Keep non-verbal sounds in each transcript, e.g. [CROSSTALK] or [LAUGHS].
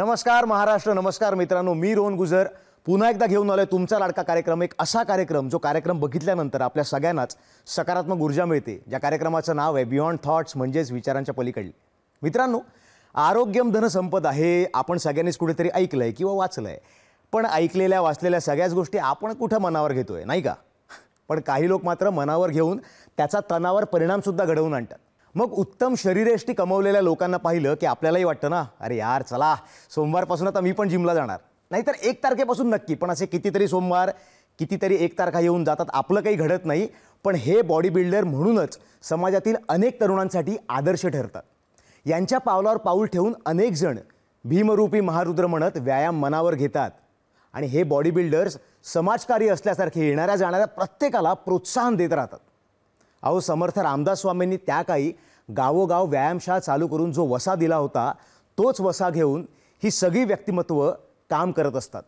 नमस्कार महाराष्ट्र नमस्कार मित्रांनो मी रोहन गुजर पुन्हा एकदा घेऊन आलोय तुमचा लाडका कार्यक्रम एक असा कार्यक्रम जो कार्यक्रम बघितल्यानंतर आपल्या सगळ्यांनाच सकारात्मक ऊर्जा मिळते ज्या कार्यक्रमाचं नाव आहे बियॉन्ड थॉट्स म्हणजेच विचारांच्या पलीकडली मित्रांनो आरोग्यम धनसंपद आहे आपण सगळ्यांनीच कुठेतरी ऐकलं आहे किंवा वाचलं आहे पण ऐकलेल्या वाचलेल्या सगळ्याच गोष्टी आपण कुठं मनावर घेतो आहे नाही का पण काही लोक मात्र मनावर घेऊन त्याचा तणावर परिणामसुद्धा घडवून आणतात मग उत्तम शरीरयष्टी कमवलेल्या लोकांना पाहिलं की आपल्यालाही वाटतं ना अरे यार चला सोमवारपासून आता मी पण जिमला जाणार नाहीतर एक तारखेपासून नक्की पण असे कितीतरी सोमवार कितीतरी एक तारखा येऊन जातात आपलं काही घडत नाही पण हे बॉडी बिल्डर म्हणूनच समाजातील अनेक तरुणांसाठी आदर्श ठरतात यांच्या पावलावर पाऊल ठेवून अनेक जण भीमरूपी महारुद्र म्हणत व्यायाम मनावर घेतात आणि हे बॉडी बिल्डर्स समाजकार्य असल्यासारखे येणाऱ्या जाणाऱ्या प्रत्येकाला प्रोत्साहन देत राहतात अहो समर्थ रामदास स्वामींनी त्या काळी गावोगाव व्यायामशाळा चालू करून जो वसा दिला होता तोच वसा घेऊन ही सगळी व्यक्तिमत्व काम करत असतात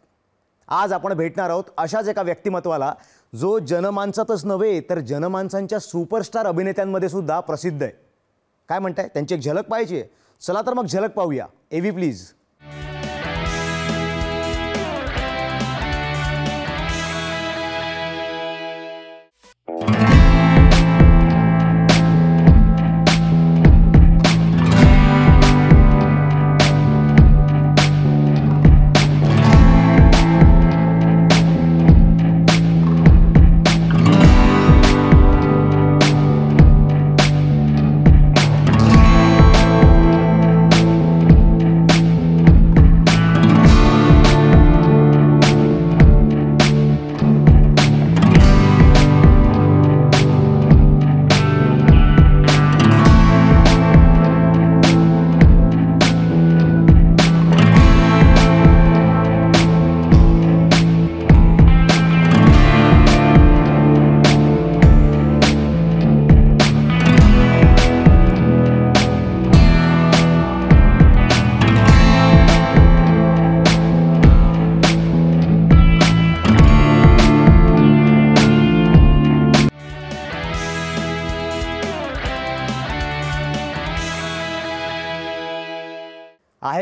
आज आपण भेटणार आहोत अशाच एका व्यक्तिमत्वाला जो जनमानसातच नव्हे तर जनमानसांच्या सुपरस्टार अभिनेत्यांमध्ये सुद्धा प्रसिद्ध आहे काय म्हणताय त्यांची एक झलक पाहिजे चला तर मग झलक पाहूया एव्ही प्लीज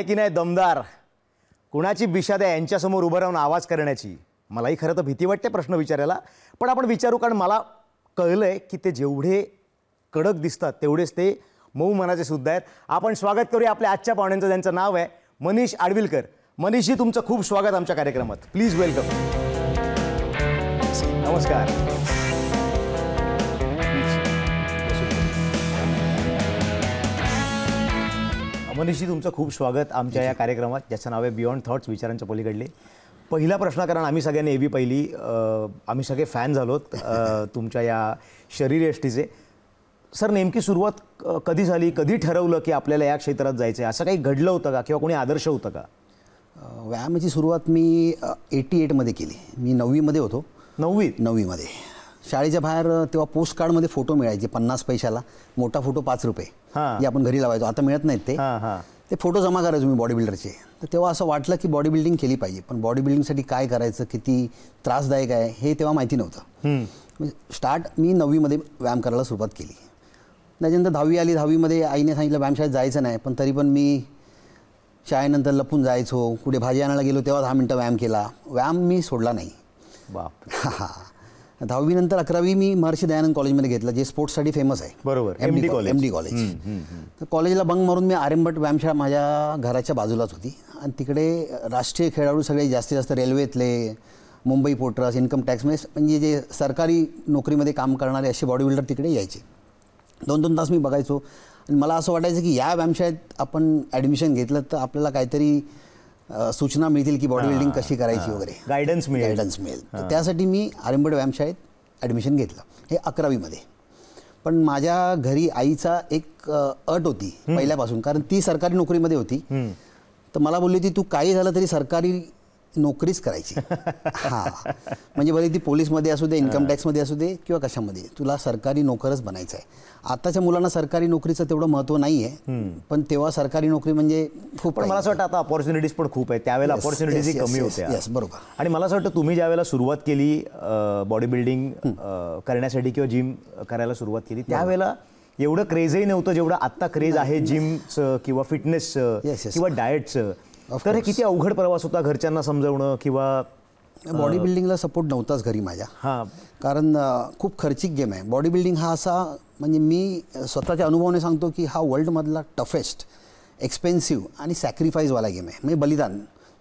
आहे की नाही दमदार कुणाची बिशा द्या यांच्यासमोर उभं राहून आवाज करण्याची मलाही खरं तर भीती वाटते प्रश्न विचारायला पण आपण विचारू कारण मला कळलं आहे की ते जेवढे कडक दिसतात तेवढेच ते मऊ मनाचे सुद्धा आहेत आपण स्वागत करूया आपल्या आजच्या पाहुण्यांचं ज्यांचं नाव आहे मनीष आडविलकर मनीषजी तुमचं खूप स्वागत आमच्या कार्यक्रमात प्लीज वेलकम नमस्कार मनीषजी तुमचं खूप स्वागत आमच्या या कार्यक्रमात ज्याचं नाव आहे बियॉन्ड थॉट्स विचारांच्या पलीकडले पहिला प्रश्न कारण आम्ही सगळ्यांनी एबी पहिली आम्ही सगळे फॅन झालोत [LAUGHS] तुमच्या या शरीरयष्टीचे सर नेमकी सुरुवात कधी झाली कधी ठरवलं की आपल्याला या क्षेत्रात जायचं आहे असं काही घडलं होतं का किंवा कोणी आदर्श होतं का व्यायामाची सुरुवात मी एटी एटमध्ये केली मी नववीमध्ये होतो नववी नववीमध्ये शाळेच्या बाहेर तेव्हा पोस्ट मध्ये फोटो मिळायचे पन्नास पैशाला मोठा फोटो पाच रुपये जे आपण घरी लावायचो आता मिळत नाहीत ते ते फोटो जमा करायचो मी बॉडी बिल्डरचे तर तेव्हा असं वाटलं की बॉडी बिल्डिंग केली पाहिजे पण बॉडी बिल्डिंगसाठी काय करायचं किती त्रासदायक आहे हे तेव्हा माहिती नव्हतं स्टार्ट म्हणजे मी नववीमध्ये व्यायाम करायला सुरुवात केली त्याच्यानंतर दहावी आली दहावीमध्ये आईने सांगितलं व्यायामशाळेत जायचं नाही पण तरी पण मी शाळेनंतर लपून जायचो कुठे भाजी आणायला गेलो तेव्हा दहा मिनटं व्यायाम केला व्यायाम मी सोडला नाही बाप हां दहावीनंतर अकरावी मी महर्षी दयानंद कॉलेजमध्ये घेतलं जे स्पोर्ट्ससाठी फेमस आहे बरोबर M D college M D college तर कॉलेजला बंग मारून मी आर्यमभट व्यायामशाळा माझ्या घराच्या बाजूलाच होती आणि तिकडे राष्ट्रीय खेळाडू सगळे जास्तीत जास्त रेल्वेतले मुंबई पोर्टर्स इन्कम टॅक्समध्ये म्हणजे जे सरकारी नोकरीमध्ये काम करणारे असे बॉडी बिल्डर तिकडे यायचे दोन दोन तास मी बघायचो आणि मला असं वाटायचं की या व्यायामशाळेत आपण ॲडमिशन घेतलं तर आपल्याला काहीतरी सूचना मिळतील की बॉडी बिल्डिंग कशी करायची वगैरे गायडन्स मिळेल गायडन्स मिळेल तर त्यासाठी मी आरेंबड व्यायामशाळेत ॲडमिशन घेतलं हे अकरावीमध्ये पण माझ्या घरी आईचा एक अट होती पहिल्यापासून कारण ती सरकारी नोकरीमध्ये होती तर मला बोलली होती तू काही झालं तरी सरकारी नोकरीच करायची हा म्हणजे बरे ती पोलीसमध्ये असू दे इन्कम टॅक्समध्ये असू दे किंवा कशामध्ये तुला सरकारी नोकरच बनायचं आहे आताच्या मुलांना सरकारी नोकरीचं तेवढं महत्व नाही आहे पण तेव्हा सरकारी नोकरी म्हणजे खूप पण मला असं वाटतं आता ऑपॉर्च्युनिटीज पण खूप आहेत त्यावेळेला ऑपॉर्च्युनिटीज कमी होत्या बरोबर आणि मला असं वाटतं तुम्ही ज्या वेळेला सुरुवात केली बॉडी बिल्डिंग करण्यासाठी किंवा जिम करायला सुरुवात केली त्यावेळेला एवढं क्रेजही नव्हतं जेवढं आत्ता क्रेज आहे जिमचं किंवा फिटनेसचं किंवा डाएटचं तर हे किती अवघड प्रवास होता घरच्यांना समजवणं किंवा बॉडी बिल्डिंगला सपोर्ट नव्हताच घरी माझ्या हां कारण खूप खर्चिक गेम आहे बॉडी बिल्डिंग हा असा म्हणजे मी स्वतःच्या अनुभवाने सांगतो की हा वर्ल्डमधला टफेस्ट एक्सपेन्सिव्ह आणि सॅक्रिफाईजवाला गेम आहे म्हणजे बलिदान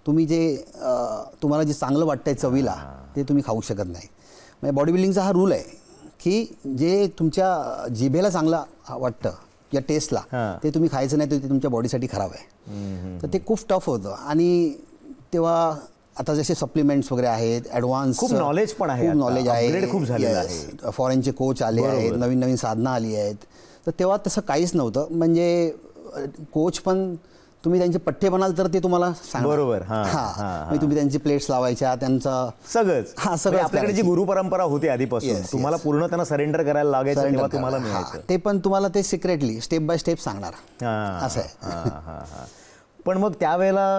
तुम्ही जे तुम्हाला जे चांगलं वाटतंय चवीला ते तुम्ही खाऊ शकत नाही म्हणजे बॉडी बिल्डिंगचा हा रूल आहे की जे तुमच्या जिभेला चांगला वाटतं या टेस्टला ते तुम्ही खायचं नाही तर ते तुमच्या बॉडीसाठी खराब आहे तर ते खूप टफ होतं आणि तेव्हा आता जसे सप्लिमेंट्स वगैरे आहेत ॲडव्हान्स खूप नॉलेज पण आहे नॉलेज आहे खूप झाले फॉरेनचे कोच आले आहेत नवीन नवीन साधनं आली आहेत तर तेव्हा तसं काहीच नव्हतं म्हणजे कोच पण तुम्ही त्यांचे पठ्ठे बनाल तर ते तुम्हाला सांग बरोबर तुम्ही त्यांची प्लेट्स लावायच्या त्यांचा सगळंच हा सगळं म्हणजे आपल्याकडे जी गुरु परंपरा होती आधीपासून तुम्हाला पूर्ण त्यांना सरेंडर करायला लागायचं तुम्हाला ते पण तुम्हाला ते सिक्रेटली स्टेप बाय स्टेप सांगणार असं आहे पण मग त्यावेळेला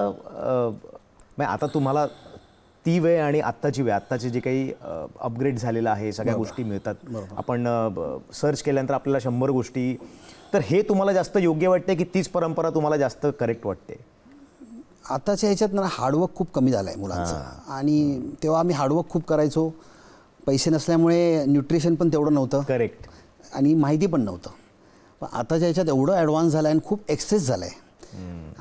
आता तुम्हाला ती वेळ आणि आत्ताची वेळ आत्ताची जे काही अपग्रेड झालेलं आहे सगळ्या गोष्टी मिळतात आपण सर्च केल्यानंतर आपल्याला शंभर गोष्टी तर हे तुम्हाला जास्त योग्य वाटते की तीच परंपरा तुम्हाला जास्त करेक्ट वाटते आताच्या ह्याच्यात ना हार्डवर्क खूप कमी झालं आहे मुलांचं आणि तेव्हा आम्ही हार्डवर्क खूप करायचो पैसे नसल्यामुळे न्यूट्रिशन पण तेवढं नव्हतं करेक्ट आणि माहिती पण नव्हतं पण आताच्या ह्याच्यात एवढं ॲडव्हान्स झालं आहे आणि खूप एक्सेस झालं आहे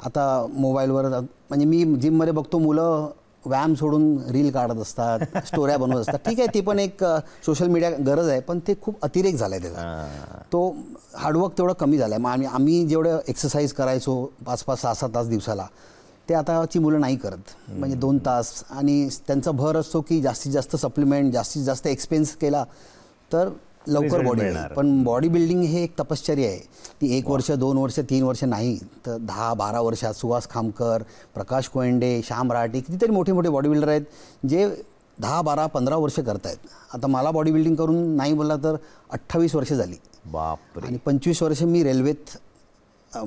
आता मोबाईलवर म्हणजे मी जिममध्ये बघतो मुलं व्यायाम सोडून रील काढत असतात स्टोऱ्या बनवत असतात ठीक आहे ती पण एक सोशल मीडिया गरज आहे पण ते खूप अतिरेक झालं आहे त्याचा तो हार्डवर्क तेवढं कमी झाला आहे मग आम्ही आम्ही जेवढं एक्सरसाइज करायचो पाच पाच सहा सहा तास दिवसाला ते आताची मुलं नाही करत म्हणजे दोन तास आणि त्यांचा भर असतो की जास्तीत जास्त सप्लिमेंट जास्तीत जास्त एक्सपेन्स केला तर लवकर बॉडी येणार पण बॉडी बिल्डिंग हे एक तपश्चर्या आहे ती एक वर्ष दोन वर्ष तीन वर्ष नाही तर दहा बारा वर्षात सुहास खामकर प्रकाश कोयंडे श्याम राठी कितीतरी मोठे मोठे बॉडी बिल्डर आहेत जे दहा बारा पंधरा वर्ष करतायत आता मला बॉडी बिल्डिंग करून नाही बोलला तर अठ्ठावीस वर्ष झाली बाप आणि पंचवीस वर्ष मी रेल्वेत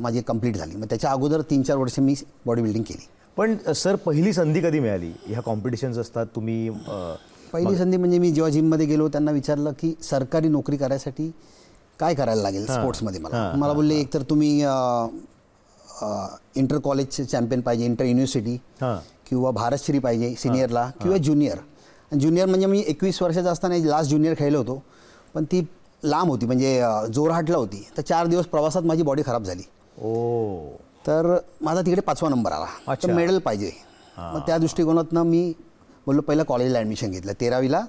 माझी कंप्लीट झाली मग त्याच्या अगोदर तीन चार वर्ष मी बॉडी बिल्डिंग केली पण सर पहिली संधी कधी मिळाली ह्या कॉम्पिटिशन्स असतात तुम्ही पहिली संधी म्हणजे मी जेव्हा जिममध्ये गेलो त्यांना विचारलं की सरकारी नोकरी करायसाठी काय करायला लागेल स्पोर्ट्समध्ये मला मला बोलले एकतर तुम्ही इंटर कॉलेजचे चॅम्पियन पाहिजे इंटर युनिव्हर्सिटी किंवा भारतश्री पाहिजे सिनियरला किंवा ज्युनियर ज्युनियर म्हणजे मी एकवीस वर्षाचा असताना लास्ट ज्युनियर खेळलो होतो पण ती लांब होती म्हणजे जोरहाटला होती तर चार दिवस प्रवासात माझी बॉडी खराब झाली ओ तर माझा तिकडे पाचवा नंबर आला मेडल पाहिजे मग त्या दृष्टिकोनातनं मी बोललो पहिलं कॉलेजला ॲडमिशन घेतलं तेरावीला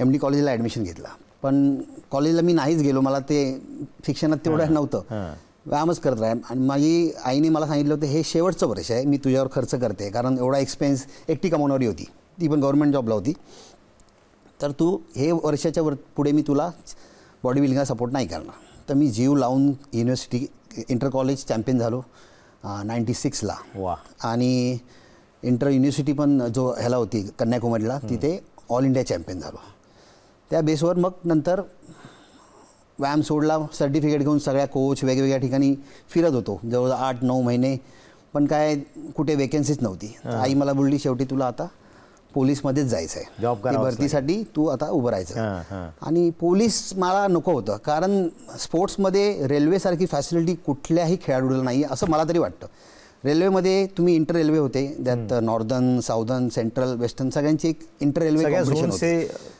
एम डी कॉलेजला ॲडमिशन घेतला पण कॉलेजला मी नाहीच गेलो मला ते शिक्षणात तेवढं नव्हतं व्यायामच करत राहे आणि माझी आईने मला सांगितलं होतं हे शेवटचं वर्ष आहे मी तुझ्यावर खर्च करते कारण एवढा एक्सपेन्स एकटी कमावणारी होती ती पण गव्हर्मेंट जॉबला होती तर तू हे वर्षाच्या वर पुढे मी तुला बॉडी बिल्डिंगला सपोर्ट नाही करणार तर मी जीव लावून युनिव्हर्सिटी इंटर कॉलेज चॅम्पियन झालो नाईन्टी सिक्सला वा आणि इंटर युनिव्हर्सिटी पण जो ह्याला होती कन्याकुमारीला तिथे ऑल इंडिया चॅम्पियन झालो त्या बेसवर मग नंतर व्यायाम सोडला सर्टिफिकेट घेऊन सगळ्या कोच वेगवेगळ्या ठिकाणी फिरत होतो जवळजवळ आठ नऊ महिने पण काय कुठे वेकन्सीच नव्हती आई मला बोलली शेवटी तुला आता पोलीसमध्येच जायचं आहे जॉब भरतीसाठी तू आता उभं राहायचं आणि पोलीस मला नको होतं कारण स्पोर्ट्समध्ये रेल्वेसारखी फॅसिलिटी कुठल्याही खेळाडूला नाही असं मला तरी वाटतं रेल्वेमध्ये तुम्ही इंटर रेल्वे होते त्यात नॉर्दर्न साऊदर्न सेंट्रल वेस्टर्न सगळ्यांची एक इंटर रेल्वे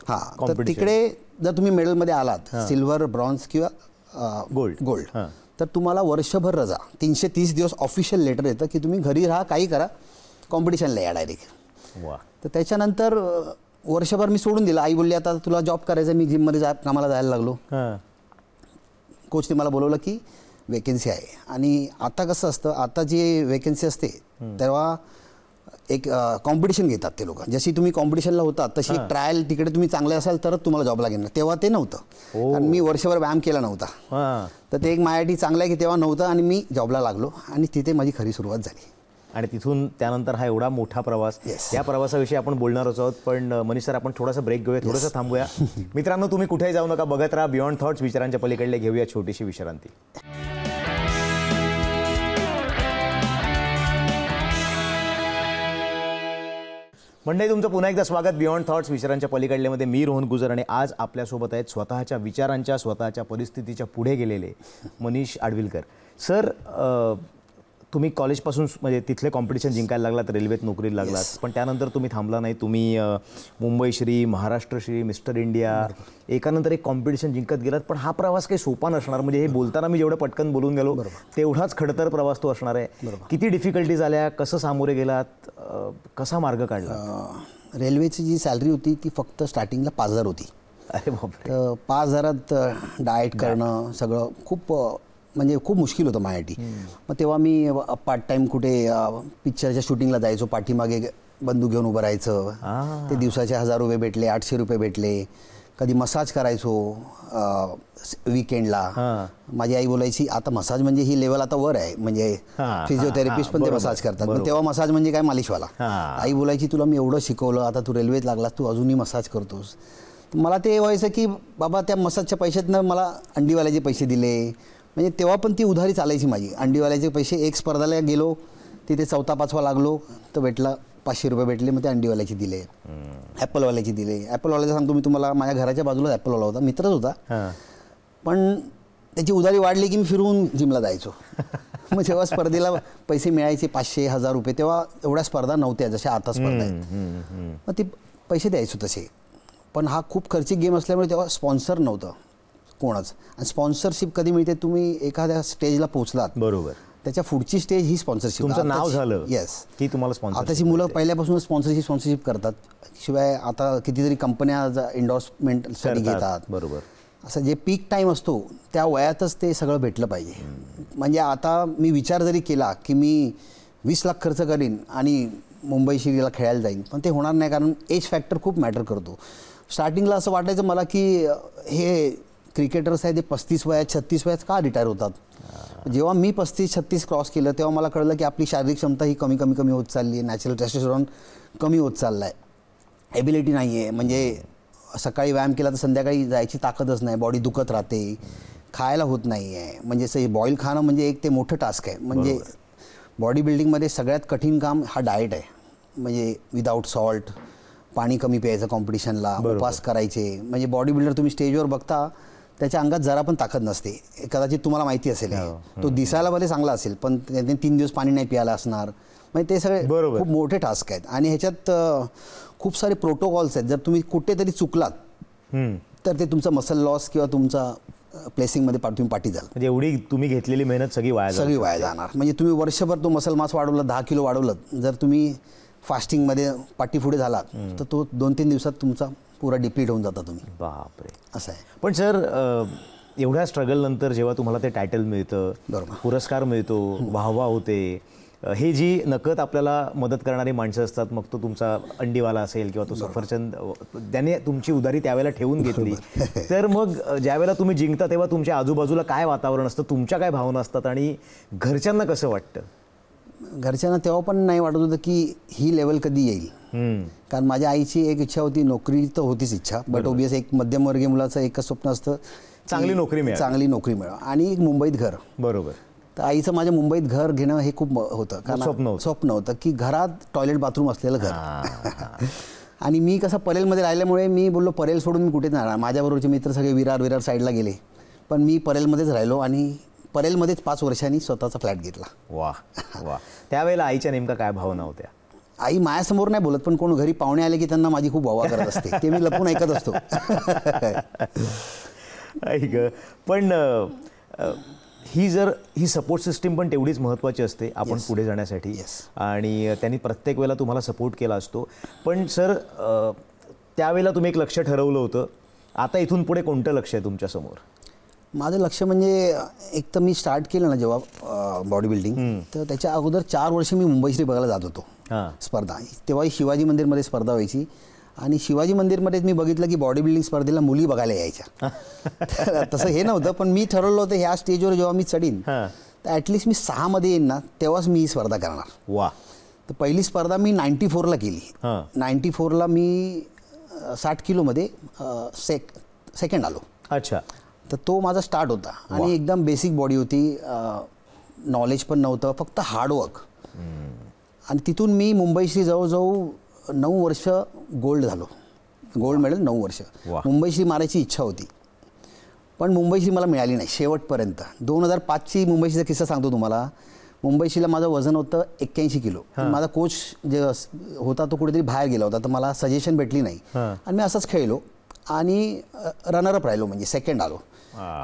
हां तर तिकडे जर तुम्ही मध्ये आलात सिल्वर ब्रॉन्झ किंवा गोल्ड गोल्ड तर तुम्हाला वर्षभर रजा तीनशे तीस दिवस ऑफिशियल लेटर येतं की तुम्ही घरी राहा काही करा कॉम्पिटिशनला या डायरेक्ट तर त्याच्यानंतर वर्षभर मी सोडून दिला आई बोलली आता तुला जॉब करायचा मी जिममध्ये जा कामाला जायला लागलो कोचने मला बोलवलं की वेकेन्सी आहे आणि आता कसं असतं आता जी वेकेन्सी असते तेव्हा एक कॉम्पिटिशन घेतात ते लोक जशी तुम्ही कॉम्पिटिशनला होता तशी ट्रायल तिकडे तुम्ही चांगले असाल तरच तुम्हाला जॉबला लागेल तेव्हा ते नव्हतं आणि हो. मी वर्षभर व्यायाम केला नव्हता तर ते एक मायाटी चांगलं आहे की तेव्हा नव्हतं आणि मी जॉबला लागलो आणि तिथे माझी खरी सुरुवात झाली आणि तिथून त्यानंतर हा एवढा मोठा प्रवास या प्रवासाविषयी आपण बोलणारच आहोत पण मनीष सर आपण थोडासा ब्रेक घेऊया थोडंसं थांबूया [LAUGHS] मित्रांनो तुम्ही कुठेही जाऊ नका बघत राहा बियॉन्ड थॉट्स विचारांच्या पलीकडले घेऊया छोटीशी विश्रांती मंडळी तुमचं पुन्हा एकदा स्वागत बियॉन्ड थॉट्स विचारांच्या पलीकडल्यामध्ये मी रोहन गुजर आणि आज आपल्यासोबत आहेत स्वतःच्या विचारांच्या स्वतःच्या परिस्थितीच्या पुढे गेलेले मनीष आडविलकर सर तुम्ही कॉलेजपासून म्हणजे तिथले कॉम्पिटिशन जिंकायला लागलात रेल्वेत नोकरीला लागलात पण त्यानंतर तुम्ही थांबला नाही तुम्ही मुंबई श्री महाराष्ट्र श्री मिस्टर इंडिया एकानंतर एक कॉम्पिटिशन जिंकत गेलात पण हा प्रवास काही सोपा नसणार म्हणजे हे बोलताना मी जेवढं पटकन बोलून गेलो तेवढाच खडतर प्रवास तो असणार आहे किती डिफिकल्टीज आल्या कसं सामोरे गेलात कसा मार्ग काढला रेल्वेची जी सॅलरी होती ती फक्त स्टार्टिंगला पाच हजार होती अरे बाप पाच हजारात डाएट करणं सगळं खूप म्हणजे खूप मुश्किल होतं माझ्यासाठी मग तेव्हा मी पार्ट टाइम कुठे पिक्चरच्या शूटिंगला जायचो पाठीमागे बंदूक घेऊन उभं राहायचं ते दिवसाचे हजार रुपये भेटले आठशे रुपये भेटले कधी मसाज करायचो विकेंडला माझी आई बोलायची आता मसाज म्हणजे ही लेवल आता वर आहे म्हणजे फिजिओथेरपिस्ट पण ते मसाज करतात पण तेव्हा मसाज म्हणजे काय मालिशवाला आई बोलायची तुला मी एवढं शिकवलं आता तू रेल्वेत लागलास तू अजूनही मसाज करतोस मला ते व्हायचं की बाबा त्या मसाजच्या पैशातनं मला अंडीवाल्याचे पैसे दिले म्हणजे तेव्हा पण ती उधारी चालायची माझी अंडीवाल्याचे पैसे एक स्पर्धाला गेलो तिथे चौथा पाचवा लागलो तर भेटला पाचशे रुपये भेटले मग ते अंडीवाल्याची दिले ॲपलवाल्याचे दिले ॲपलवाल्याचं सांगतो मी तुम्हाला माझ्या घराच्या बाजूला ॲपलवाला होता मित्रच होता पण त्याची उधारी वाढली की मी फिरवून जिमला जायचो मग जेव्हा स्पर्धेला पैसे मिळायचे पाचशे हजार रुपये तेव्हा एवढ्या स्पर्धा नव्हत्या जशा आता स्पर्धा आहेत मग ते पैसे द्यायचो तसे पण हा खूप खर्चिक गेम असल्यामुळे तेव्हा स्पॉन्सर नव्हतं कोणच आणि स्पॉन्सरशिप कधी मिळते तुम्ही एखाद्या स्टेजला पोहोचलात बरोबर त्याच्या पुढची स्टेज ही स्पॉन्सरशिप तुमचं नाव झालं येस की तुम्हाला आताची मुलं पहिल्यापासून स्पॉन्सरशिप स्पॉन्सरशिप करतात शिवाय आता कितीतरी कंपन्या स्टडी घेतात बरोबर असं जे पीक टाईम असतो त्या वयातच ते सगळं भेटलं पाहिजे म्हणजे आता मी विचार जरी केला की मी वीस लाख खर्च करीन आणि मुंबई शिरीला खेळायला जाईन पण ते होणार नाही कारण एज फॅक्टर खूप मॅटर करतो स्टार्टिंगला असं वाटायचं मला की हे क्रिकेटर्स आहेत ते पस्तीस वयात छत्तीस वयात का रिटायर होतात जेव्हा मी पस्तीस छत्तीस क्रॉस केलं तेव्हा मला कळलं की आपली शारीरिक क्षमता ही कमी कमी कमी होत चालली आहे नॅचरल टेस्टोस्टेरॉन कमी होत चालला आहे एबिलिटी नाही आहे म्हणजे सकाळी व्यायाम केला तर संध्याकाळी जायची ताकदच नाही बॉडी दुखत राहते खायला होत नाही आहे म्हणजे असं बॉईल खाणं म्हणजे एक ते मोठं टास्क आहे म्हणजे बॉडी बिल्डिंगमध्ये सगळ्यात कठीण काम हा डाएट आहे म्हणजे विदाऊट सॉल्ट पाणी कमी प्यायचं कॉम्पिटिशनला उपास करायचे म्हणजे बॉडी बिल्डर तुम्ही स्टेजवर बघता त्याच्या अंगात जरा पण ताकद नसते कदाचित तुम्हाला माहिती असेल हो, हो. तो दिसायला भले चांगला असेल पण त्याने तीन दिवस पाणी नाही प्यायला असणार म्हणजे ते सगळे बरोबर. खूप मोठे टास्क आहेत आणि ह्याच्यात खूप सारे प्रोटोकॉल्स आहेत जर तुम्ही कुठेतरी चुकलात तर ते तुमचा मसल लॉस किंवा तुमचा प्लेसिंगमध्ये मध्ये तुम्ही पाठी जाल म्हणजे एवढी तुम्ही घेतलेली मेहनत सगळी वाया सगळी वाया जाणार म्हणजे तुम्ही वर्षभर तो मसल मास वाढवला दहा किलो वाढवलं जर तुम्ही फास्टिंगमध्ये पुढे झालात तर तो दोन तीन दिवसात तुमचा पुरा डिप्लीट होऊन जाता तुम्ही बापरे असं आहे पण सर एवढ्या स्ट्रगल नंतर जेव्हा तुम्हाला ते टायटल मिळतं बरोबर पुरस्कार मिळतो वाहवा होते हे जी नकत आपल्याला मदत करणारी माणसं असतात मग तो तुमचा अंडीवाला असेल किंवा तो सफरचंद त्याने तुमची उदारी त्यावेळेला ठेवून घेतली [LAUGHS] तर मग ज्यावेळेला तुम्ही जिंकता तेव्हा तुमच्या आजूबाजूला काय वातावरण असतं तुमच्या काय भावना असतात आणि घरच्यांना कसं वाटतं घरच्यांना तेव्हा पण नाही वाटत होतं की ही लेवल कधी येईल कारण माझ्या आईची एक इच्छा होती नोकरी तर होतीच इच्छा बट ओबियस एक मध्यमवर्गीय मुलाचं एकच स्वप्न असतं चांगली नोकरी मिळा चांगली नोकरी मिळा आणि एक मुंबईत घर बरोबर तर आईचं माझ्या मुंबईत घर घेणं हे खूप होतं कारण स्वप्न स्वप्न होतं की घरात टॉयलेट बाथरूम असलेलं घर [LAUGHS] आणि मी कसं परेलमध्ये राहिल्यामुळे मी बोललो परेल सोडून मी कुठे जाणार राहणार माझ्याबरोबरचे मित्र सगळे विरार विरार साईडला गेले पण मी परेलमध्येच राहिलो आणि परेलमध्येच पाच वर्षांनी स्वतःचा फ्लॅट घेतला वा वा त्यावेळेला आईच्या नेमका काय भावना होत्या आई मायासमोर नाही बोलत पण कोण घरी पाहुणे आले की त्यांना माझी खूप वावा करत असते ते मी लपून ऐकत असतो ऐक पण ही जर ही सपोर्ट सिस्टीम पण तेवढीच महत्त्वाची असते आपण yes. पुढे जाण्यासाठी yes. आणि त्यांनी प्रत्येक वेळेला तुम्हाला सपोर्ट केला असतो पण सर त्यावेळेला तुम्ही एक लक्ष ठरवलं होतं आता इथून पुढे कोणतं लक्ष आहे तुमच्यासमोर माझं लक्ष म्हणजे एक तर मी स्टार्ट केलं ना जेव्हा बॉडी बिल्डिंग तर त्याच्या अगोदर चार वर्ष मी मुंबई बघायला जात होतो स्पर्धा तेव्हा शिवाजी मंदिरमध्ये स्पर्धा व्हायची आणि शिवाजी मध्ये मी बघितलं की बॉडी बिल्डिंग स्पर्धेला मुली बघायला यायच्या तसं हे नव्हतं पण मी ठरवलं होतं ह्या स्टेजवर जेव्हा मी चढीन तर ऍटलिस्ट मी सहा मध्ये येईन ना तेव्हाच मी ही स्पर्धा करणार वा तर पहिली स्पर्धा मी नाईन्टी फोरला केली नाईन्टी फोरला मी साठ मध्ये सेक सेकंड आलो अच्छा तर तो माझा स्टार्ट होता आणि एकदम बेसिक बॉडी होती नॉलेज पण नव्हतं फक्त हार्डवर्क आणि तिथून मी मुंबईशी जवळजवळ नऊ वर्ष गोल्ड झालो गोल्ड मेडल नऊ वर्ष मुंबईशी मारायची इच्छा होती पण मुंबईशी मला मिळाली नाही शेवटपर्यंत दोन हजार पाचची मुंबईशीचा किस्सा सांगतो तुम्हाला मुंबईशीला माझं वजन होतं एक्क्याऐंशी किलो माझा कोच जे होता तो कुठेतरी बाहेर गेला होता तर मला सजेशन भेटली नाही आणि मी असंच खेळलो आणि रनरअप राहिलो म्हणजे सेकंड आलो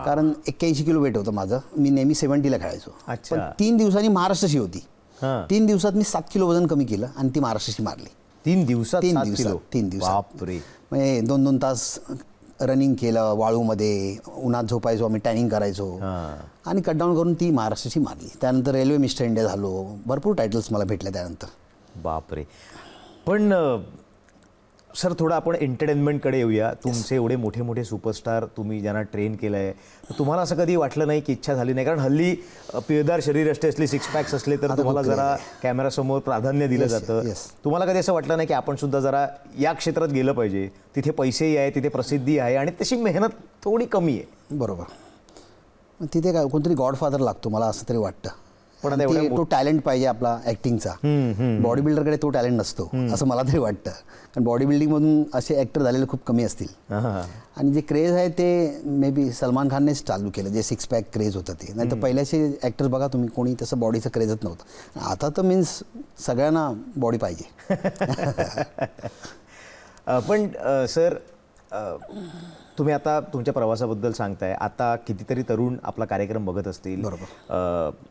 कारण एक्क्याऐंशी किलो वेट होतं माझं मी नेहमी सेवन्टीला खेळायचो पण तीन दिवसांनी महाराष्ट्राशी होती तीन दिवसात मी सात किलो वजन कमी केलं आणि ती महाराष्ट्राची मारली तीन दिवसात तीन दिवसात तीन दिवसात म्हणजे दोन दोन तास रनिंग केलं वाळूमध्ये उन्हात झोपायचो आम्ही टॅनिंग करायचो आणि आणि कटडाऊन करून ती महाराष्ट्राची मारली त्यानंतर रेल्वे मिस्टर इंडिया झालो भरपूर टायटल्स मला भेटल्या त्यानंतर बापरे पण सर थोडं आपण एंटरटेनमेंटकडे येऊया तुमचे एवढे मोठे मोठे सुपरस्टार तुम्ही ज्यांना ट्रेन केलं आहे तुम्हाला असं कधी वाटलं नाही की इच्छा झाली नाही कारण हल्ली पिळदार शरीर असते असली सिक्स पॅक्स असले तर तुम्हाला जरा कॅमेरासमोर प्राधान्य दिलं जातं तुम्हाला कधी असं वाटलं नाही की आपण सुद्धा जरा या क्षेत्रात गेलं पाहिजे तिथे पैसेही आहे तिथे प्रसिद्धी आहे आणि तशी मेहनत थोडी कमी आहे बरोबर तिथे काय कोणतरी गॉडफादर लागतो मला असं तरी वाटतं पण तो टॅलेंट पाहिजे आपला ऍक्टिंगचा बॉडी बिल्डरकडे तो टॅलेंट नसतो असं मला तरी वाटतं कारण बॉडी बिल्डिंगमधून असे ऍक्टर झालेले खूप कमी असतील आणि जे क्रेज आहे ते मे बी सलमान खाननेच चालू केलं जे सिक्स पॅक क्रेज होतं ते नाही तर पहिल्याचे ऍक्टर्स बघा तुम्ही कोणी तसं बॉडीचं क्रेजच नव्हतं आता तर मीन्स सगळ्यांना बॉडी पाहिजे [LAUGHS] पण सर तुम्ही आता तुमच्या प्रवासाबद्दल सांगताय आता कितीतरी तरुण आपला कार्यक्रम बघत असतील बरोबर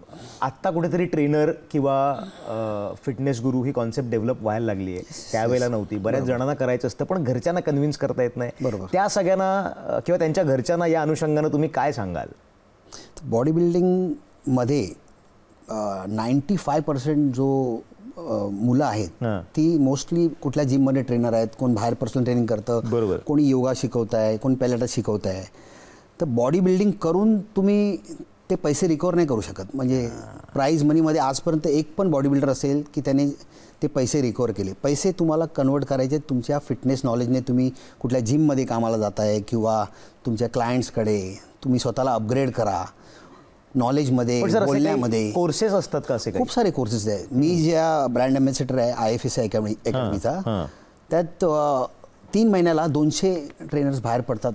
आत्ता कुठेतरी ट्रेनर किंवा फिटनेस गुरु ही कॉन्सेप्ट डेव्हलप व्हायला लागली आहे त्यावेळेला नव्हती बऱ्याच जणांना करायचं असतं पण घरच्यांना कन्व्हिन्स करता येत नाही बरोबर त्या सगळ्यांना किंवा त्यांच्या घरच्यांना या अनुषंगानं तुम्ही काय सांगाल बॉडी बिल्डिंगमध्ये नाईंटी फाय पर्सेंट जो मुलं आहेत ती मोस्टली कुठल्या जिममध्ये ट्रेनर आहेत कोण बाहेर पर्सनल ट्रेनिंग करतं बरोबर कोणी योगा शिकवत आहे कोण पॅलेटा शिकवत आहे तर बॉडी बिल्डिंग करून तुम्ही ते पैसे रिकवर नाही करू शकत म्हणजे प्राईज मनीमध्ये आजपर्यंत एक पण बॉडी बिल्डर असेल की त्याने ते पैसे रिकवर केले पैसे तुम्हाला कन्वर्ट करायचे तुमच्या फिटनेस नॉलेजने तुम्ही कुठल्या जिममध्ये कामाला जात आहे किंवा तुमच्या क्लायंट्सकडे तुम्ही स्वतःला अपग्रेड करा नॉलेजमध्ये बोलण्यामध्ये कोर्सेस असतात का असे खूप सारे कोर्सेस आहेत मी ज्या ब्रँड अम्बॅसेडर आहे आय एफ एस अकॅडमी अकॅडमीचा त्यात तीन महिन्याला दोनशे ट्रेनर्स बाहेर पडतात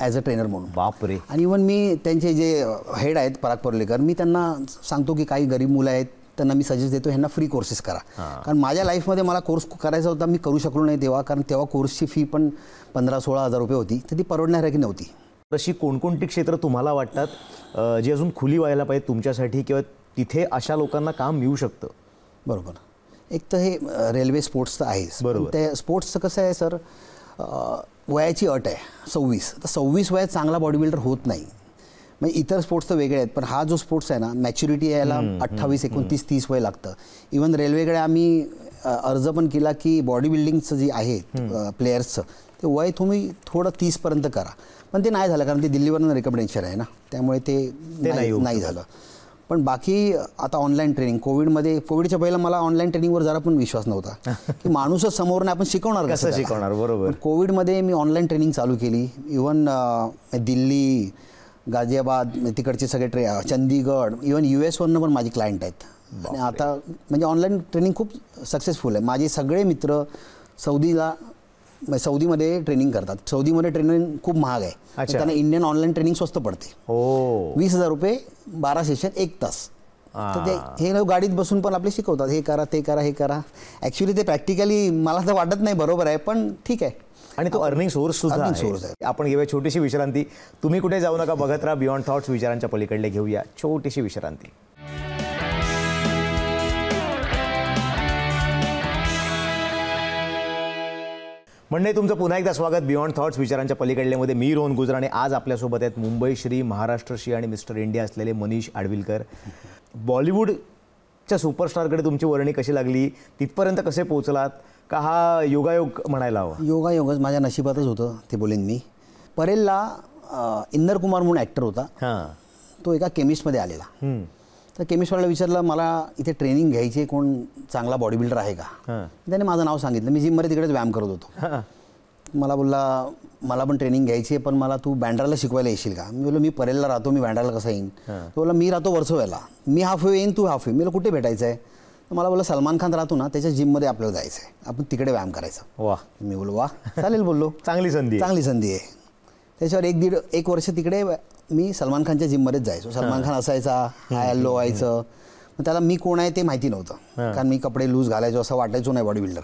ॲज अ ट्रेनर म्हणून बापरे आणि इवन मी त्यांचे जे हेड आहेत पराग पर्लेकर मी त्यांना सांगतो की काही गरीब मुलं आहेत त्यांना मी सजेस्ट देतो ह्यांना फ्री कोर्सेस करा कारण माझ्या लाईफमध्ये मला कोर्स करायचा होता मी करू शकलो नाही तेव्हा कारण तेव्हा कोर्सची फी पण पंधरा सोळा हजार रुपये होती तर ती परवडण्यासारखी नव्हती तशी कोणकोणती क्षेत्र तुम्हाला वाटतात जी अजून खुली व्हायला पाहिजे तुमच्यासाठी किंवा तिथे अशा लोकांना काम मिळू शकतं बरोबर एक तर हे रेल्वे स्पोर्ट्स तर आहेच बरोबर त्या स्पोर्ट्सचं कसं आहे सर वयाची अट आहे सव्वीस तर सव्वीस वयात चांगला बॉडी बिल्डर होत नाही म्हणजे इतर स्पोर्ट्स तर वेगळे आहेत पण हा जो स्पोर्ट्स आहे ना मॅच्युरिटी यायला अठ्ठावीस एकोणतीस तीस वय लागतं इवन रेल्वेकडे आम्ही अर्ज पण केला की बॉडी बिल्डिंगचं जे आहे प्लेयर्सचं ते वय तुम्ही थोडं तीसपर्यंत करा पण ते नाही झालं कारण ते दिल्लीवरनं रेकमेंडेशन आहे ना त्यामुळे ते नाही झालं पण बाकी आता ऑनलाईन ट्रेनिंग कोविडमध्ये कोविडच्या पहिला मला ऑनलाईन ट्रेनिंगवर जरा पण विश्वास नव्हता [LAUGHS] की माणूसच समोर नाही आपण शिकवणार कसं शिकवणार बरोबर कोविडमध्ये मी ऑनलाईन ट्रेनिंग चालू केली इवन दिल्ली गाझियाबाद तिकडचे सगळे ट्रे चंदीगड इवन यू एसवरनं पण माझे क्लायंट आहेत आणि आता म्हणजे ऑनलाईन ट्रेनिंग खूप सक्सेसफुल आहे माझे सगळे मित्र सौदीला म्हणजे सौदीमध्ये ट्रेनिंग करतात सौदीमध्ये ट्रेनिंग खूप महाग आहे त्यांना इंडियन ऑनलाईन ट्रेनिंग स्वस्त पडते हो. वीस हजार रुपये बारा सेशन एक तास ते हे गाडीत बसून पण आपले शिकवतात हे करा ते करा हे करा ऍक्च्युअली ते प्रॅक्टिकली मला तर वाटत नाही बरोबर आहे पण ठीक आहे आणि तो अर्निंग सोर्स सुद्धा सोर्स आहे आपण घेऊया छोटीशी विश्रांती तुम्ही कुठे जाऊ नका बघत राहा बियॉन्ड थॉट्स विचारांच्या पलीकडले घेऊया छोटीशी विश्रांती म्हणणे तुमचं पुन्हा एकदा स्वागत बियॉन्ड थॉट्स विचारांच्या पलीकडल्यामध्ये मी रोहन गुजराणे आज आपल्यासोबत आहेत मुंबई श्री महाराष्ट्र श्री आणि मिस्टर इंडिया असलेले मनीष आडविलकर बॉलिवूडच्या सुपरस्टारकडे तुमची वर्णी कशी लागली तिथपर्यंत कसे पोहोचलात का हा योगायोग म्हणायला हवा योगायोगच माझ्या नशिबातच होतं ते बोलेन मी परेलला इंदर कुमार म्हणून ॲक्टर होता हां तो एका केमिस्टमध्ये आलेला तर केमेश्वरला विचारलं मला इथे ट्रेनिंग घ्यायची कोण चांगला बॉडी बिल्डर आहे का त्याने माझं नाव सांगितलं मी जिममध्ये तिकडेच व्यायाम करत होतो मला बोलला मला पण ट्रेनिंग घ्यायची आहे पण मला तू बँड्राला शिकवायला येशील का मी बोललो मी परेलला राहतो मी बँड्राला कसा येईन तो बोला मी राहतो वर्सोव्याला मी हाफ वे येईन तू हाफ वे मी कुठे भेटायचं आहे मला बोला सलमान खान राहतो ना त्याच्या जिममध्ये आपल्याला जायचं आहे आपण तिकडे व्यायाम करायचं वा मी बोलो वा चालेल बोललो [LAUGHS] चांगली संधी चांगली संधी आहे त्याच्यावर एक दीड एक वर्ष तिकडे मी सलमान खानच्या जिममध्येच जायचो सलमान खान असायचा हाय हॅलो व्हायचं त्याला मी कोण आहे ते माहिती नव्हतं कारण मी कपडे लूज घालायचो असं वाटायचो नाही बॉडी बिल्डर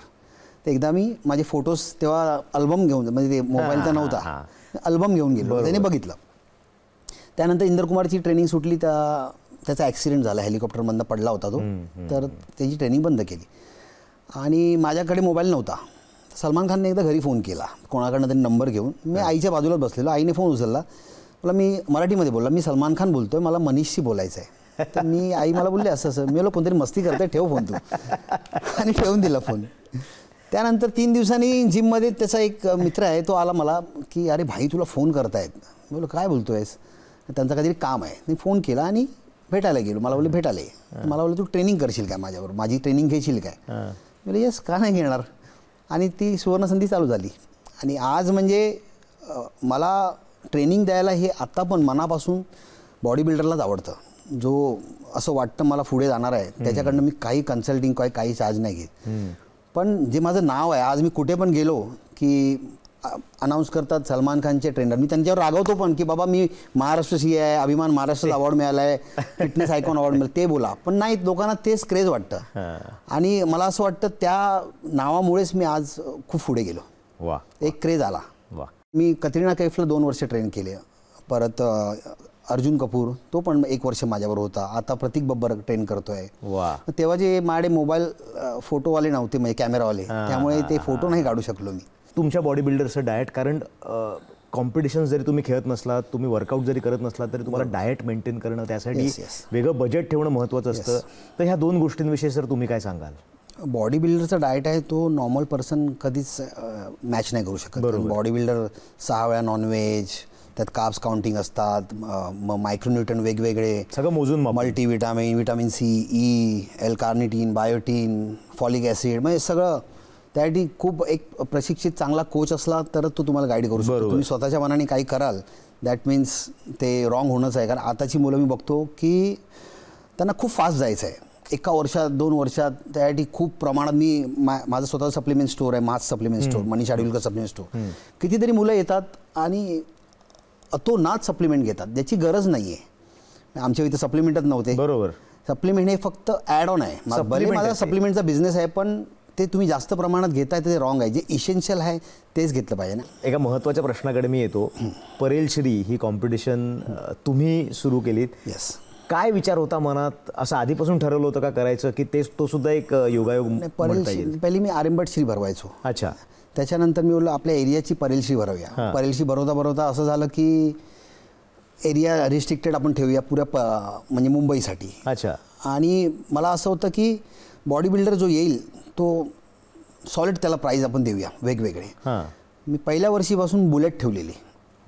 तर एकदा मी माझे फोटोज तेव्हा अल्बम घेऊन म्हणजे ते मोबाईल तर नव्हता अल्बम घेऊन गेलो त्याने बघितलं त्यानंतर इंद्रकुमारची ट्रेनिंग सुटली त्या त्याचा ॲक्सिडेंट झाला हेलिकॉप्टरमधनं पडला होता तो तर त्याची ट्रेनिंग बंद केली आणि माझ्याकडे मोबाईल नव्हता सलमान खानने एकदा घरी फोन केला कोणाकडनं त्यांनी नंबर घेऊन मी आईच्या बाजूला बसलेलो आईने फोन उचलला मला मी मराठीमध्ये बोलला मी सलमान खान बोलतोय मला मनीषशी बोलायचं आहे तर मी आई मला बोलली असं असं मी बोला कोणतरी मस्ती करतोय ठेव फोन तू आणि ठेवून दिला फोन त्यानंतर तीन दिवसांनी जिममध्ये त्याचा एक मित्र आहे तो आला मला की अरे भाई तुला फोन करतायत मी बोलो काय बोलतो आहेस त्यांचा काहीतरी काम आहे मी फोन केला आणि भेटायला गेलो मला बोलले भेटायला मला बोलले तू ट्रेनिंग करशील काय माझ्यावर माझी ट्रेनिंग घेशील काय बोल यस का नाही घेणार आणि ती सुवर्णसंधी चालू झाली आणि आज म्हणजे मला ट्रेनिंग द्यायला हे आत्ता पण मनापासून बॉडी बिल्डरलाच आवडतं जो असं वाटतं मला पुढे जाणार आहे त्याच्याकडनं मी काही कन्सल्टिंग काय काही चार्ज नाही घेत पण जे माझं नाव आहे आज मी कुठे पण गेलो की अनाऊन्स करतात सलमान खानचे ट्रेनर मी त्यांच्यावर रागवतो पण की बाबा मी महाराष्ट्र सी आहे अभिमान महाराष्ट्राला अवॉर्ड मिळाला आहे फिटनेस आयकॉन अवॉर्ड मिळाला ते बोला पण नाही लोकांना तेच क्रेज वाटतं आणि मला असं वाटतं त्या नावामुळेच मी आज खूप पुढे गेलो वा एक क्रेज आला मी कतरिना कैफला दोन वर्ष ट्रेन केले परत अर्जुन कपूर तो पण एक वर्ष माझ्यावर होता आता प्रतीक बब्बर ट्रेन करतोय तेव्हा जे माझे मोबाईल फोटोवाले नव्हते म्हणजे कॅमेरावाले त्यामुळे ते फोटो नाही काढू शकलो मी तुमच्या बॉडी बिल्डरचं डाएट कारण कॉम्पिटिशन जरी तुम्ही खेळत नसलात तुम्ही वर्कआउट जरी करत नसला तरी तुम्हाला डाएट मेंटेन करणं त्यासाठी वेगळं बजेट ठेवणं महत्त्वाचं असतं तर ह्या दोन गोष्टींविषयी सर तुम्ही काय सांगाल बॉडी बिल्डरचा डाएट आहे तो नॉर्मल पर्सन कधीच मॅच नाही करू शकत बॉडी बिल्डर सहा वेळा नॉनव्हेज त्यात काप्स काउंटिंग असतात मग मायक्रोन्यूटन वेगवेगळे सगळं मोजून multivitamin vitamin C E L carnitine biotin folic acid म्हणजे सगळं त्यासाठी खूप एक प्रशिक्षित चांगला कोच असला तरच तो तुम्हाला गाईड करू शकतो तुम्ही स्वतःच्या मनाने काही कराल दॅट मीन्स ते रॉंग होणंच आहे कारण आताची मुलं मी बघतो की त्यांना खूप फास्ट जायचं आहे एका वर्षात दोन वर्षात त्यासाठी खूप प्रमाणात मी माझा माझं सप्लिमेंट स्टोअर आहे mass supplement store Manish Devalkar supplement store कितीतरी मुलं येतात आणि तो नाच सप्लिमेंट घेतात ज्याची गरज नाही आहे आमच्या इथे सप्लिमेंटच नव्हते बरोबर सप्लिमेंट हे फक्त ऍड ऑन आहे भले माझा सप्लिमेंटचा बिझनेस आहे पण ते तुम्ही जास्त प्रमाणात घेताय ते रॉंग आहे जे इसेन्शियल आहे तेच घेतलं पाहिजे ना एका महत्त्वाच्या प्रश्नाकडे मी येतो परेल श्री ही कॉम्पिटिशन तुम्ही सुरू केलीत येस काय विचार होता मनात असं आधीपासून ठरवलं होतं का करायचं की तेच तो सुद्धा एक योगायोग परेल पहिली मी आरेंबट श्री भरवायचो अच्छा त्याच्यानंतर मी बोललो आपल्या एरियाची परेलशी भरवूया परेलशी भरवता भरवता असं झालं की एरिया रिस्ट्रिक्टेड आपण ठेवूया पुऱ्या म्हणजे मुंबईसाठी अच्छा आणि मला असं होतं की बॉडी बिल्डर जो येईल तो सॉलिड त्याला प्राईज आपण देऊया वेगवेगळे मी पहिल्या वर्षीपासून बुलेट ठेवलेली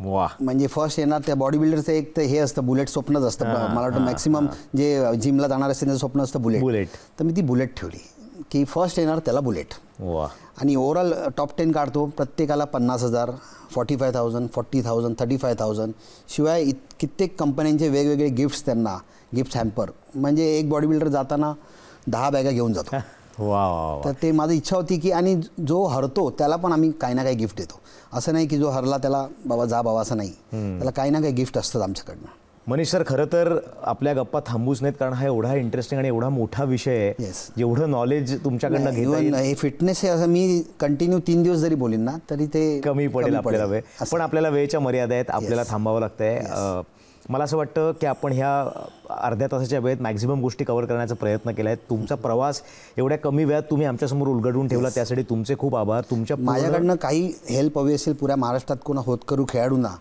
म्हणजे फर्स्ट येणार त्या बॉडी बिल्डरचं एक तर हे असतं बुलेट स्वप्नच असतं मला वाटतं मॅक्सिमम जे जिमला जाणार असते त्याचं स्वप्न असतं बुलेट बुलेट तर मी ती बुलेट ठेवली की फर्स्ट येणार त्याला बुलेट आणि ओव्हरऑल टॉप टेन काढतो प्रत्येकाला पन्नास हजार forty five thousand forty thousand thirty five thousand शिवाय इत कित्येक कंपन्यांचे वेगवेगळे गिफ्ट्स त्यांना गिफ्ट हॅम्पर म्हणजे एक बॉडी बिल्डर जाताना दहा बॅगा घेऊन जातो [LAUGHS] वा तर ते माझी इच्छा होती की आणि जो हरतो त्याला पण आम्ही काही ना काही गिफ्ट देतो असं नाही की जो हरला त्याला बाबा जा बाबा असं नाही त्याला काही ना काही गिफ्ट असतात आमच्याकडनं मनीष सर खरं तर आपल्या गप्पा थांबूच नाहीत कारण हा एवढा इंटरेस्टिंग आणि एवढा मोठा विषय आहे जेवढं नॉलेज तुमच्याकडनं घेऊन हे फिटनेस हे असं मी कंटिन्यू तीन दिवस जरी बोलीन ना तरी ते कमी पडेल आपल्याला वेळ पण आपल्याला वेळेच्या मर्यादा आहेत आपल्याला थांबावं लागतंय मला असं वाटतं की आपण ह्या अर्ध्या तासाच्या वेळेत मॅक्झिमम गोष्टी कव्हर करण्याचा प्रयत्न केला आहे तुमचा प्रवास एवढ्या कमी वेळात तुम्ही आमच्यासमोर उलगडून ठेवला त्यासाठी तुमचे खूप आभार तुमच्या माझ्याकडनं काही हेल्प हवी असेल पुऱ्या महाराष्ट्रात कोणा होत करू खेळाडूंना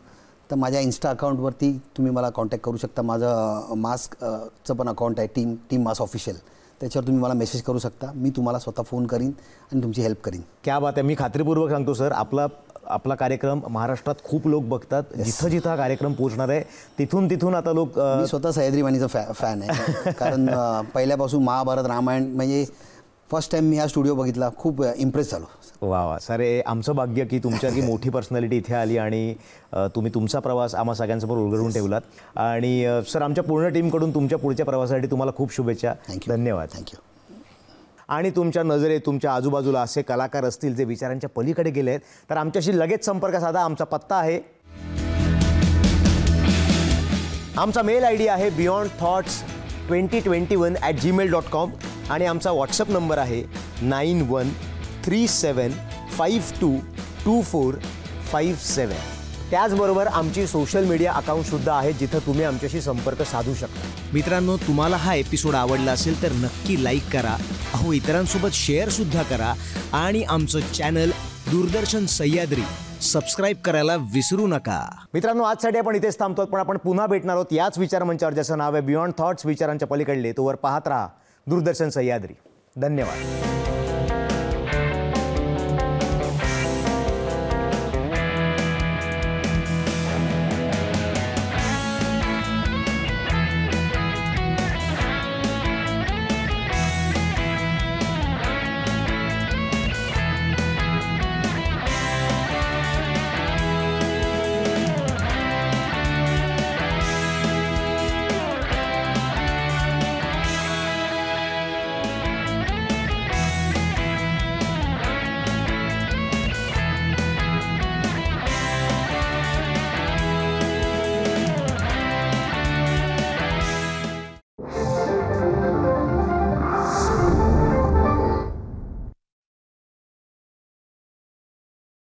तर माझ्या इन्स्टा अकाउंटवरती तुम्ही मला कॉन्टॅक्ट करू शकता माझं मास्कचं पण अकाउंट आहे टीम टीम मास ऑफिशियल त्याच्यावर तुम्ही मला मेसेज करू शकता मी तुम्हाला स्वतः फोन करीन आणि तुमची हेल्प करीन क्या बात आहे मी खात्रीपूर्वक सांगतो सर आपला आपला कार्यक्रम महाराष्ट्रात खूप लोक बघतात जिथं जिथं हा कार्यक्रम पोहोचणार आहे तिथून तिथून आता लोक स्वतः सह्याद्री वाणीचा फॅ फॅन आहे कारण पहिल्यापासून महाभारत रामायण म्हणजे फर्स्ट टाइम मी हा स्टुडिओ बघितला खूप इम्प्रेस झालो वा वा सर आमचं भाग्य की तुमच्या की मोठी पर्सनॅलिटी इथे आली आणि तुम्ही तुमचा प्रवास आम्हा सगळ्यांसमोर उलगडून ठेवलात आणि सर आमच्या पूर्ण टीमकडून तुमच्या पुढच्या प्रवासासाठी तुम्हाला खूप शुभेच्छा धन्यवाद थँक्यू आणि तुमच्या नजरे तुमच्या आजूबाजूला असे कलाकार असतील जे विचारांच्या पलीकडे गेले आहेत तर आमच्याशी लगेच संपर्क साधा आमचा पत्ता आहे आमचा मेल आय डी आहे beyond thoughts twenty twenty one at Gmail dot com आणि आमचा व्हॉट्सअप नंबर आहे nine one three seven five two two four five seven त्याचबरोबर आमची सोशल मीडिया अकाउंट सुद्धा आहे जिथं तुम्ही आमच्याशी संपर्क साधू शकता मित्रांनो तुम्हाला हा एपिसोड आवडला असेल तर नक्की लाईक करा अहो इतरांसोबत शेअर सुद्धा करा आणि आमचं चॅनल दूरदर्शन सह्याद्री सबस्क्राईब करायला विसरू नका मित्रांनो आजसाठी आपण इथेच थांबतो पण आपण पुन्हा भेटणार आहोत याच विचार मंचावर ज्याचं नाव आहे बियॉन्ड थॉट्स विचारांच्या पलीकडले तोवर पाहत राहा दूरदर्शन सह्याद्री धन्यवाद